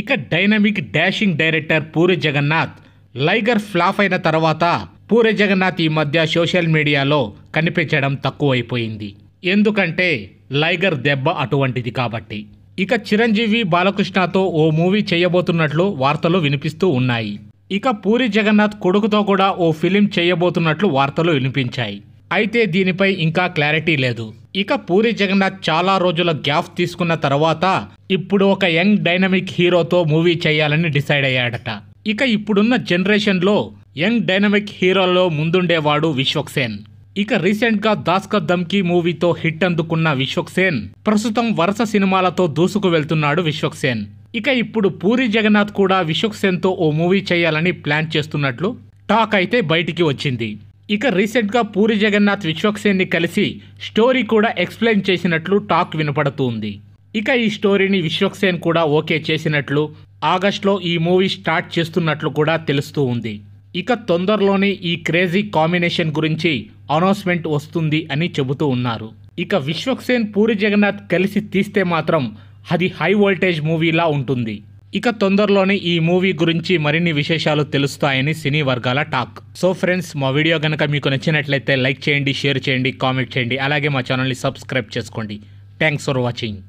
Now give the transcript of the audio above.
ఇక dynamic dashing director Puri Jagannath Liger flop అయిన తర్వాత పూరి జగన్నాథ్ ఈ మధ్య సోషల్ మీడియాలో కనిపించడం తక్కువైపోయింది ఎందుకంటే లైగర్ దెబ్బ అటువంటిది కాబట్టి ఇక చిరంజీవి బాలకృష్ణతో ఓ మూవీ చేయబోతున్నట్లు వార్తలు వినిపిస్తూ ఉన్నాయి ఇక పూరి జగన్నాథ్ కొడుకుతో కూడా ఓ ఫిలిం చేయబోతున్నట్లు వార్తలు వినిపించాయి అయితే దీనిపై ఇంకా క్లారిటీ లేదు ఇక పూరి జగన్నాథ్ చాలా రోజుల గ్యాప్ తీసుకున్న తర్వాత ఇప్పుడు ఒక యంగ్ డైనమిక్ హీరోతో మూవీ చేయాలని డిసైడ్ అయ్యాడట ఇక ఇప్పుడున్న జనరేషన్లో యంగ్ డైనమిక్ హీరోలో ముందుండేవాడు విశ్వక్ సేన్ ఇక రీసెంట్గా దాస్కర్ దమ్కి మూవీతో హిట్ అందుకున్న విశ్వక్ సేన్ ప్రస్తుతం వరుస సినిమాలతో దూసుకు వెళ్తున్నాడు విశ్వక్ సేన్ ఇక ఇప్పుడు పూరి జగన్నాథ్ కూడా విశ్వక్ ఓ మూవీ చేయాలని ప్లాన్ చేస్తున్నట్లు టాక్ అయితే బయటికి వచ్చింది ఇక రీసెంట్గా పూరి జగన్నాథ్ విశ్వక్సేన్ని కలిసి స్టోరీ కూడా ఎక్స్ప్లెయిన్ చేసినట్లు టాక్ వినపడుతుంది ఇక ఈ స్టోరీని విశ్వక్సేన్ కూడా ఓకే చేసినట్లు ఆగస్ట్లో ఈ మూవీ స్టార్ట్ చేస్తున్నట్లు కూడా తెలుస్తూ ఉంది ఇక తొందరలోనే ఈ క్రేజీ కాంబినేషన్ గురించి అనౌన్స్మెంట్ వస్తుంది అని చెబుతూ ఉన్నారు ఇక విశ్వక్సేన్ పూరి జగన్నాథ్ కలిసి తీస్తే మాత్రం అది హై వోల్టేజ్ మూవీలా ఉంటుంది ఇక తొందరలోనే ఈ మూవీ గురించి మరిన్ని విశేషాలు తెలుస్తాయని సినీ వర్గాల టాక్ సో ఫ్రెండ్స్ మా వీడియో కనుక మీకు నచ్చినట్లయితే లైక్ చేయండి షేర్ చేయండి కామెంట్ చేయండి అలాగే మా ఛానల్ని సబ్స్క్రైబ్ చేసుకోండి థ్యాంక్స్ ఫర్ వాచింగ్